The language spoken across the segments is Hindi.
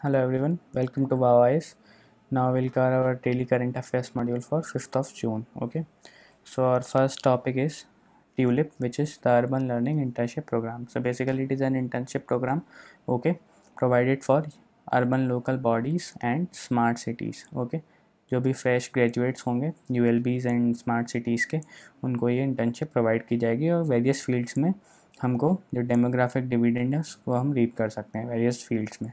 Hello everyone, welcome to BavaIS. Now we'll cover our daily current affairs module for 5th of June. Okay, so our first topic is TULIP, which is the Urban Learning Internship Program. So basically, it is an internship program, okay, provided for urban local bodies and smart cities. Okay, जो भी फ्रेश ग्रेजुएट्स होंगे U L Bs and smart cities के उनको ये इंटर्नशिप प्रोवाइड की जाएगी और वेरियस फील्ड्स में हमको जो डेमोग्राफिक डिविडेंड है उसको हम रीप कर सकते हैं वेरियस फील्ड्स में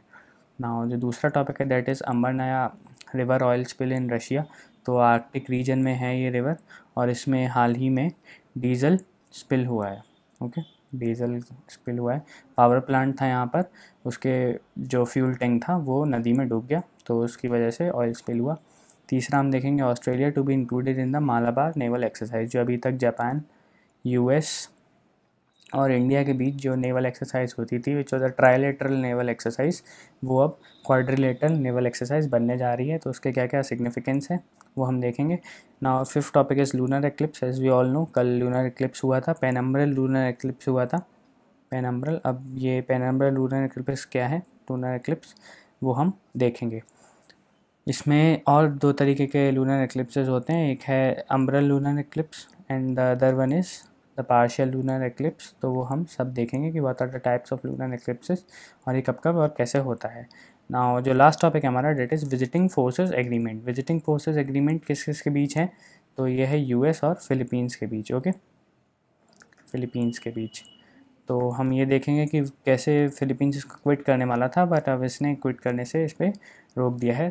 नाउ जो दूसरा टॉपिक है दैट इज़ नया river oil spill in Russia तो आर्कटिक रीजन में है ये रिवर और इसमें हाल ही में डीजल स्पिल हुआ है ओके डीजल स्पिल हुआ है पावर प्लांट था यहाँ पर उसके जो फ्यूल टैंक था वो नदी में डूब गया तो उसकी वजह से ऑयल स्पिल हुआ तीसरा हम देखेंगे Australia to be included in the Malabar naval exercise जो अभी तक जापान यूएस और इंडिया के बीच जो नेवल एक्सरसाइज होती थी which was a trilateral naval exercise वो अब क्वाड्रिलेटरल नेवल एक्सरसाइज बनने जा रही है तो उसके क्या क्या सिग्निफिकेंस है वो हम देखेंगे ना fifth topic is lunar eclipse as we all know कल लूनर एक्लिप्स हुआ था पेनम्ब्रल लूनर एक्लिप्स हुआ था पेनम्ब्रल अब ये पेनम्ब्रल लूनर एक्लिप्स क्या है लूनर एक्लिप्स वो हम देखेंगे इसमें और दो तरीके के लूनर एक्लिप्स होते हैं एक है umbral lunar eclipse and the other one is the partial lunar eclipse तो वो हम सब देखेंगे कि what are the types of lunar eclipses और ये कब कब और कैसे होता है ना जो लास्ट टॉपिक हमारा that is visiting forces agreement visiting forces agreement किस किस के बीच है तो ये है एस और फिलीपींस के बीच ओके फिलीपींस के बीच तो हम ये देखेंगे कि कैसे फिलीपींस इसको क्विट करने वाला था बट अब इसने क्विट करने से इस पर रोक दिया है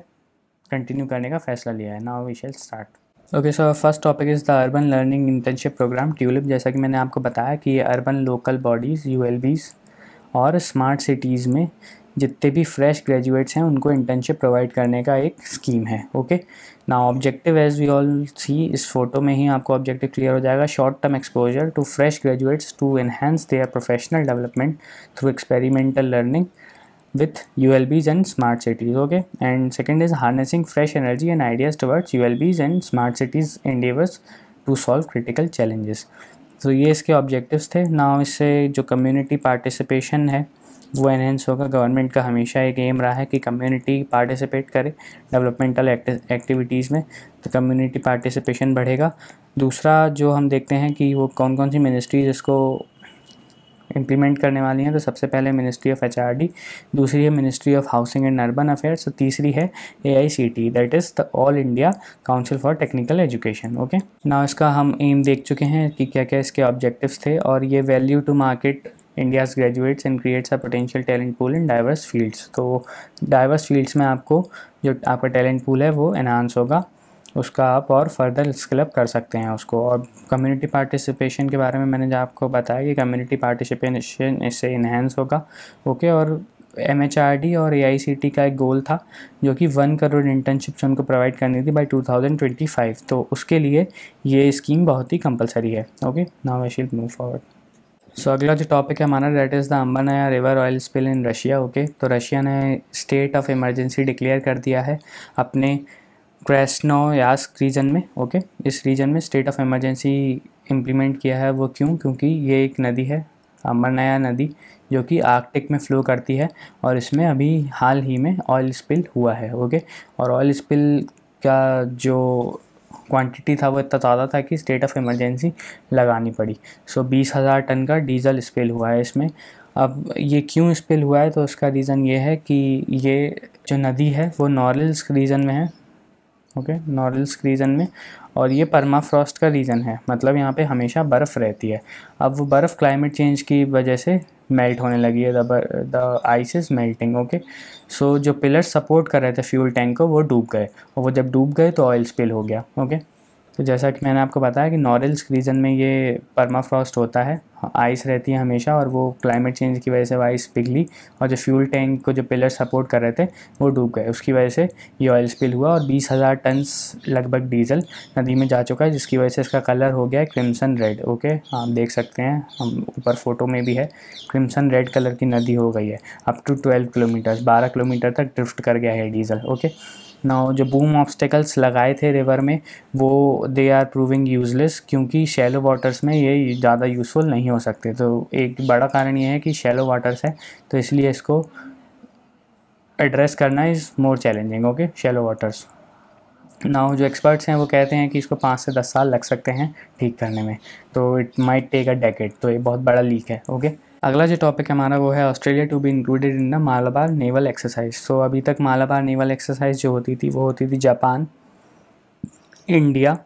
कंटिन्यू करने का फैसला लिया है ना we shall start okay so first topic is the urban learning internship program TULIP जैसा कि मैंने आपको बताया कि ये अर्बन लोकल बॉडीज़ यू और स्मार्ट सिटीज़ में जितने भी फ्रेश ग्रेजुएट्स हैं उनको इंटर्नशिप प्रोवाइड करने का एक स्कीम है ओके ना objective as we all see इस फोटो में ही आपको ऑब्जेक्टिव क्लियर हो जाएगा short term exposure to fresh graduates to enhance their professional development through experimental learning with U L Bs and smart cities okay and second is harnessing fresh energy and ideas towards U L Bs and smart cities endeavours to solve critical challenges तो ये इसके ऑब्जेक्टिव्स थे ना इससे जो कम्युनिटी पार्टिसिपेशन है वो एनहेंस होगा गवर्नमेंट का हमेशा एक एम रहा है कि कम्युनिटी पार्टिसिपेट करे डेवलपमेंटल एक्टिविटीज़ में तो कम्युनिटी पार्टिसिपेशन बढ़ेगा दूसरा जो हम देखते हैं कि वो कौन कौन सी मिनिस्ट्रीज इसको इम्प्लीमेंट करने वाली हैं तो सबसे पहले मिनिस्ट्री ऑफ एच दूसरी है ministry of housing and urban affairs तीसरी है A I C T that is the All India Council for Technical Education okay ना इसका हम एम देख चुके हैं कि क्या क्या इसके ऑब्जेक्टिव्स थे और ये value to market India's graduates and creates a potential talent pool in diverse fields तो डाइवर्स फील्ड्स में आपको जो आपका टैलेंट पूल है वो एनहांस होगा उसका आप और फर्दर स्किलअप कर सकते हैं उसको और कम्युनिटी पार्टिसिपेशन के बारे में मैंने जो आपको बताया कि कम्युनिटी पार्टिसिपेशन इससे इन्हेंस होगा ओके और एम एच आर डी और ए आई सी टी का एक गोल था जो कि वन करोड़ इंटर्नशिप्स उनको प्रोवाइड करनी थी by two thousand twenty five तो उसके लिए ये स्कीम बहुत ही कंपलसरी है okay now I shall move forward so अगला जो टॉपिक है हमारा that is the Ambarnaya river oil spill in Russia okay तो रशिया ने स्टेट ऑफ इमरजेंसी डिक्लेयर कर दिया है अपने क्रैसनो यास्क रीजन में ओके इस रीजन में स्टेट ऑफ इमरजेंसी इम्प्लीमेंट किया है वो क्यों क्योंकि ये एक नदी है अमरनाया नदी जो कि आर्कटिक में फ़्लो करती है और इसमें अभी हाल ही में ऑयल स्पिल हुआ है ओके और ऑयल स्पिल का जो क्वांटिटी था वो इतना ज़्यादा था कि स्टेट ऑफ इमरजेंसी लगानी पड़ी सो बीस हज़ार टन का डीजल स्पिल हुआ है इसमें अब ये क्यों स्पिल हुआ है तो उसका रीज़न ये है कि ये जो नदी है वो नॉर्ल्स रीजन में है ओके नॉर्ल्स रीजन में और ये परमाफ्रॉस्ट का रीजन है मतलब यहाँ पे हमेशा बर्फ़ रहती है अब वो बर्फ़ क्लाइमेट चेंज की वजह से मेल्ट होने लगी है the ice is melting okay so जो पिलर सपोर्ट कर रहे थे फ्यूल टैंक को वो डूब गए और वो जब डूब गए तो ऑयल स्पिल हो गया ओके okay? तो जैसा कि मैंने आपको बताया कि नॉरेल्स रीजन में ये परमाफ्रॉस्ट होता है आइस रहती है हमेशा और वो क्लाइमेट चेंज की वजह से वो आइस पिघली और जो फ्यूल टैंक को जो पिलर सपोर्ट कर रहे थे वो डूब गए उसकी वजह से ये ऑयल स्पिल हुआ और बीस हज़ार टनस लगभग डीजल नदी में जा चुका है जिसकी वजह से इसका कलर हो गया है क्रिम्सन रेड ओके आप देख सकते हैं हम ऊपर फोटो में भी है क्रिम्सन रेड कलर की नदी हो गई है अप टू ट्वेल्व किलोमीटर्स बारह किलोमीटर तक ड्रिफ्ट कर गया है डीजल ओके नाउ जो बूम ऑब्स्टेकल्स लगाए थे रिवर में वो दे आर प्रूविंग यूजलेस क्योंकि शैलो वाटर्स में ये ज़्यादा यूज़फुल नहीं हो सकते तो एक बड़ा कारण ये है कि शैलो वाटर्स है तो इसलिए इसको एड्रेस करना is more challenging okay shallow waters now जो एक्सपर्ट्स हैं वो कहते हैं कि इसको पाँच से दस साल लग सकते हैं ठीक करने में तो it might take a decade तो ये बहुत बड़ा लीक है ओके okay? अगला जो टॉपिक हमारा वो है Australia to be included in the Malabar naval exercise so अभी तक मालाबार नेवल एक्सरसाइज जो होती थी वो होती थी जापान इंडिया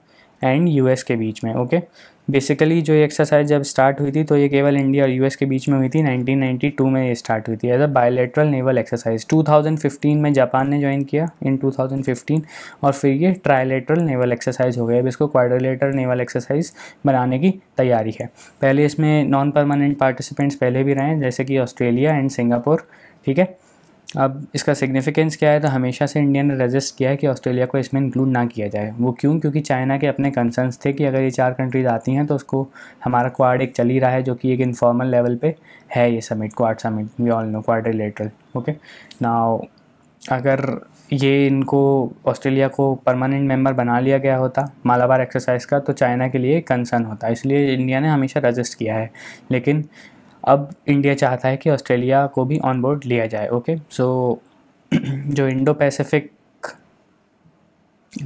एंड यूएस के बीच में ओके बेसिकली जो ये एक्सरसाइज जब स्टार्ट हुई थी तो ये केवल इंडिया और यूएस के बीच में हुई थी 1992 में ये स्टार्ट हुई थी as a bilateral naval exercise 2015 में जापान ने ज्वाइन किया इन 2015 और फिर ये ट्रायलेट्रल नेवल एक्सरसाइज हो गया अब इसको क्वाड्रिलेटरल नेवल एक्सरसाइज बनाने की तैयारी है पहले इसमें नॉन परमानेंट पार्टिसिपेंट्स पहले भी रहे हैं जैसे कि ऑस्ट्रेलिया एंड सिंगापुर ठीक है अब इसका सिग्निफिकेंस क्या है तो हमेशा से इंडिया ने रजिस्ट किया है कि ऑस्ट्रेलिया को इसमें इंक्लूड ना किया जाए वो क्यों क्योंकि चाइना के अपने कंसर्न्स थे कि अगर ये चार कंट्रीज़ आती हैं तो उसको हमारा क्वाड एक चल ही रहा है जो कि एक इनफॉर्मल लेवल पे है ये summit quad summit we all know quad related okay ना अगर ये इनको ऑस्ट्रेलिया को परमानेंट मेंबर बना लिया गया होता मालाबार एक्सरसाइज का तो चाइना के लिए कंसर्न होता इसलिए इंडिया ने हमेशा रजिस्ट किया है लेकिन अब इंडिया चाहता है कि ऑस्ट्रेलिया को भी ऑन बोर्ड लिया जाए ओके सो जो इंडो पैसिफिक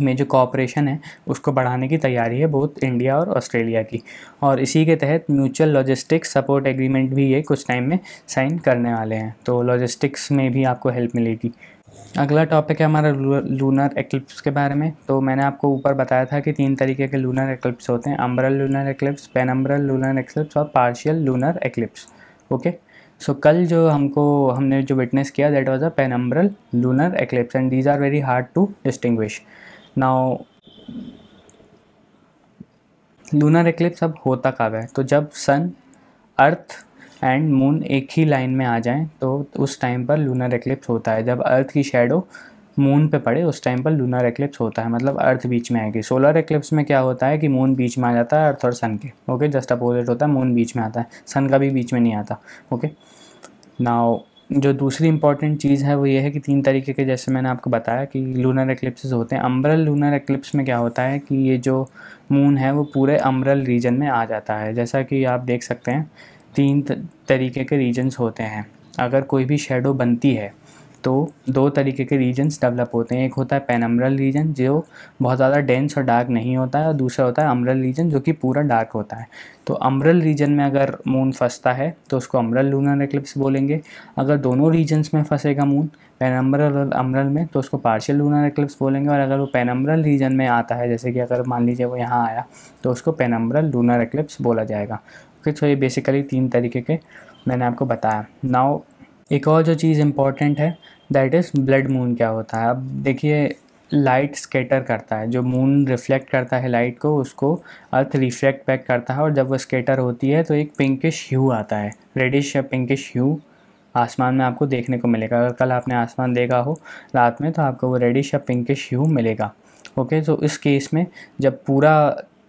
में जो कॉपरेशन है उसको बढ़ाने की तैयारी है बहुत इंडिया और ऑस्ट्रेलिया की और इसी के तहत म्यूचुअल लॉजिस्टिक्स सपोर्ट एग्रीमेंट भी ये कुछ टाइम में साइन करने वाले हैं तो लॉजिस्टिक्स में भी आपको हेल्प मिलेगी अगला टॉपिक है हमारा लूनर एक्लिप्स के बारे में तो मैंने आपको ऊपर बताया था कि तीन तरीके के लूनर एक्लिप्स होते हैं umbral lunar eclipse penumbral lunar eclipse और partial lunar eclipse okay so कल जो हमको हमने जो विटनेस किया that was a penumbral lunar eclipse and these are very hard to distinguish now lunar eclipse अब होता कब है तो जब सन अर्थ एंड मून एक ही लाइन में आ जाएं तो उस टाइम पर लूनर एक्लिप्स होता है जब अर्थ की शेडो मून पे पड़े उस टाइम पर लूनर एक्लिप्स होता है मतलब अर्थ बीच में आएगी सोलर एक्लिप्स में क्या होता है कि मून बीच में आ जाता है अर्थ और सन के ओके जस्ट अपोजिट होता है मून बीच में आता है सन का भी बीच में नहीं आता ओके नाउ जो दूसरी इंपॉर्टेंट चीज़ है वो ये है कि तीन तरीके के जैसे मैंने आपको बताया कि लूनर एक्लिप्सिस होते हैं अम्ब्रल लूनर एक्लिप्स में क्या होता है कि ये जो मून है वो पूरे अम्ब्रल रीजन में आ जाता है जैसा कि आप देख सकते हैं तीन तरीके के रीजन्स होते हैं अगर कोई भी शेडो बनती है तो दो तरीके के रीजन्स डेवलप होते हैं एक होता है पेनम्ब्रल रीजन जो बहुत ज़्यादा डेंस और डार्क नहीं होता है और दूसरा होता है अम्ब्रल रीजन जो कि पूरा डार्क होता है तो अम्ब्रल रीजन में अगर मून फंसता है तो उसको अम्ब्रल लूनर एक्लिप्स बोलेंगे अगर दोनों रीजन्स में फंसेगा मून पेनम्ब्रल और अम्ब्रल में तो उसको पार्शियल लूनर एक्लिप्स बोलेंगे और अगर वो पेनम्ब्रल रीजन में आता है जैसे कि अगर मान लीजिए वो यहाँ आया तो उसको पेनम्ब्रल लूनर एक्लिप्स बोला जाएगा ओके सो तो ये बेसिकली तीन तरीके के मैंने आपको बताया नाउ एक और जो चीज़ इम्पॉर्टेंट है दैट इज़ ब्लड मून क्या होता है अब देखिए लाइट स्केटर करता है जो मून रिफ्लेक्ट करता है लाइट को उसको अर्थ रिफ्लेक्ट बैक करता है और जब वो स्केटर होती है तो एक पिंकिश ह्यू आता है रेडिश या पिंकिश ह्यू आसमान में आपको देखने को मिलेगा अगर कल आपने आसमान देखा हो रात में तो आपको वो रेडिश या पिंकिश ह्यू मिलेगा ओके तो इस केस में जब पूरा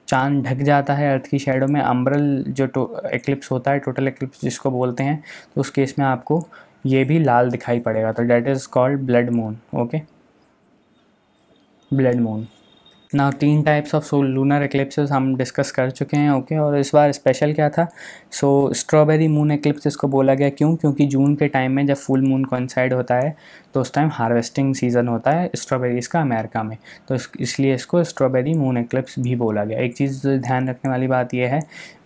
चांद ढक जाता है अर्थ की शेडो में अम्ब्रल जो एक्लिप्स होता है टोटल एक्लिप्स जिसको बोलते हैं तो उस केस में आपको ये भी लाल दिखाई पड़ेगा तो that is called blood moon okay blood moon ना तीन types of solar lunar eclipses हम डिस्कस कर चुके हैं ओके और इस बार स्पेशल क्या था सो स्ट्रॉबेरी मून एक्लिप्स इसको बोला गया क्यों क्योंकि जून के टाइम में जब फुल मून कॉन्साइड होता है तो उस टाइम हार्वेस्टिंग सीजन होता है स्ट्रॉबेरीज़ का अमेरिका में तो इसलिए इसको स्ट्रॉबेरी मून एक्लिप्स भी बोला गया एक चीज़ ध्यान रखने वाली बात यह है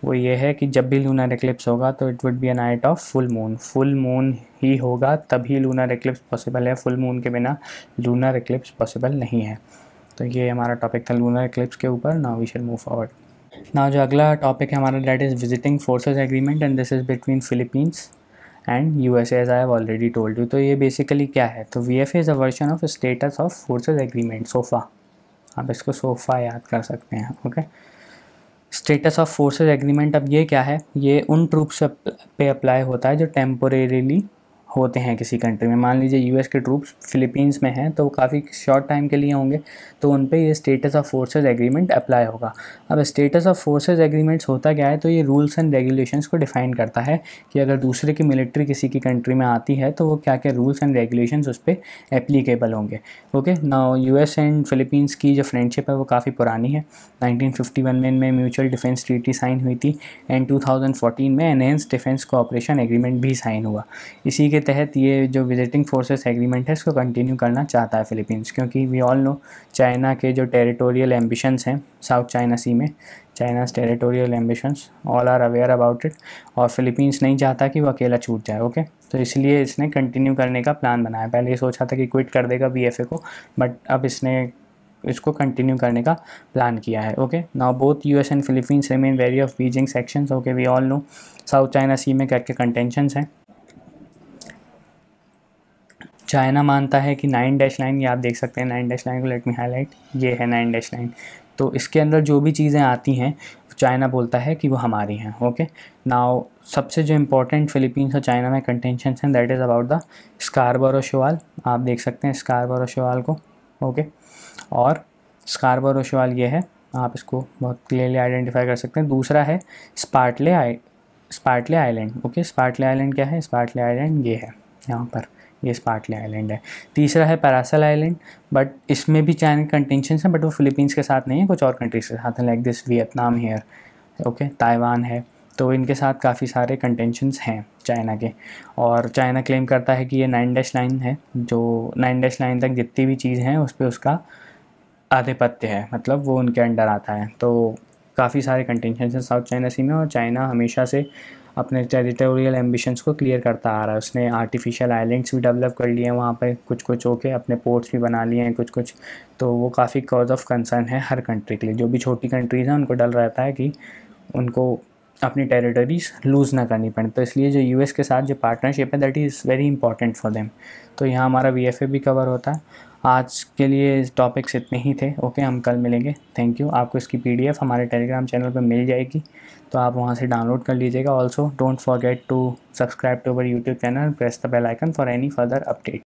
वो ये है कि जब भी लूनर एक्लिप्स होगा तो it would be a night of full moon full moon ही होगा तभी लूनर एक्लिप्स पॉसिबल है फुल मून के बिना लूनर एक्लिप्स पॉसिबल नहीं है तो ये हमारा टॉपिक था लूनर एक्लिप्स के ऊपर now we shall move forward ना जो अगला टॉपिक है हमारा that is visiting forces agreement and this is between Philippines and U S as I have already told you तो ये बेसिकली क्या है तो V F is a version of status of forces agreement SOFA आप इसको सोफ़ा याद कर सकते हैं okay status of forces agreement अब ये क्या है ये उन ट्रूप्स पे अप्लाई होता है जो टेम्पोरेली होते हैं किसी कंट्री में मान लीजिए यूएस के ट्रूप्स फिलीपींस में हैं तो काफ़ी शॉर्ट टाइम के लिए होंगे तो उन पर ये status of forces agreement apply होगा अब स्टेटस ऑफ फोर्सेज एग्रीमेंट्स होता क्या है तो ये रूल्स एंड रेगुलेशंस को डिफाइन करता है कि अगर दूसरे की मिलिट्री किसी की कंट्री में आती है तो वो क्या क्या रूल्स एंड रेगुलेशन उस पर एप्लीकेबल होंगे ओके ना यू एंड फिलीपींस की जो फ्रेंडशिप है वो काफ़ी पुरानी है नाइनटीन में इनमें म्यूचुअल डिफेंस ट्रीटी साइन हुई थी एंड टू में एनहेंस डिफेंस कोऑपरेशन एग्रीमेंट भी साइन हुआ इसी के तहत ये जो विजिटिंग फोर्सेस एग्रीमेंट है इसको कंटिन्यू करना चाहता है फ़िलीपींस क्योंकि वी ऑल नो चाइना के जो टेरिटोरियल एम्बिशंस हैं साउथ चाइना सी में China's territorial ambitions all are aware about it और फिलीपींस नहीं चाहता कि वो अकेला छूट जाए ओके तो इसलिए इसने कंटिन्यू करने का प्लान बनाया पहले ये सोचा था कि क्विट कर देगा बी को बट अब इसने इसको कंटिन्यू करने का प्लान किया है okay now both U S and Philippines remain wary of Beijing sections okay we all know South China Sea में क्या क्या कंटेंशन हैं चाइना मानता है कि नाइन डैश नाइन ये आप देख सकते हैं नाइन डैश नाइन को लेट मी हाईलाइट ये है नाइन डैश नाइन तो इसके अंदर जो भी चीज़ें आती हैं चाइना बोलता है कि वो हमारी हैं ओके नाउ सबसे जो इम्पोर्टेंट फिलीपींस और चाइना में कंटेंशन हैं that is about the Scarborough shoal आप देख सकते हैं स्कारबोरो शवाल को ओके और स्कारबोरो शवाल ये है आप इसको बहुत क्लियरली आइडेंटिफाई कर सकते हैं दूसरा है Spratly I Spratly island okay Spratly island क्या है स्पार्टले आइलैंड ये है यहाँ पर ये स्पार्टले आइलैंड है तीसरा है पैरासल आइलैंड बट इसमें भी चाइना कंटेंशन है बट वो फिलीपींस के साथ नहीं है कुछ और कंट्रीज़ के साथ हैं like this Vietnam here okay Taiwan है तो इनके साथ काफ़ी सारे कंटेंशंस हैं चाइना के और चाइना क्लेम करता है कि ये नाइन डैश लाइन है जो नाइन डैश लाइन तक जितनी भी चीज़ हैं उस पर उसका आधिपत्य है मतलब वो उनके अंडर आता है तो काफ़ी सारे कंटेंशन हैं साउथ चाइना सी में और चाइना हमेशा से अपने टेरिटोरियल एम्बिशंस को क्लियर करता आ रहा है उसने आर्टिफिशियल आइलैंड्स भी डेवलप कर लिए हैं वहाँ पर कुछ कुछ के अपने पोर्ट्स भी बना लिए हैं कुछ कुछ तो वो काफ़ी कॉज ऑफ कंसर्न है हर कंट्री के लिए जो भी छोटी कंट्रीज़ हैं उनको डल रहता है कि उनको अपनी टेरिटरीज लूज़ ना करनी पड़े तो इसलिए जो यूएस के साथ जो पार्टनरशिप है that is very important for them तो यहाँ हमारा वी भी कवर होता है आज के लिए टॉपिक्स इतने ही थे ओके हम कल मिलेंगे थैंक यू आपको इसकी पी हमारे टेलीग्राम चैनल पर मिल जाएगी तो आप वहाँ से डाउनलोड कर लीजिएगा also don't forget to subscribe to our YouTube channel press the bell icon for any further update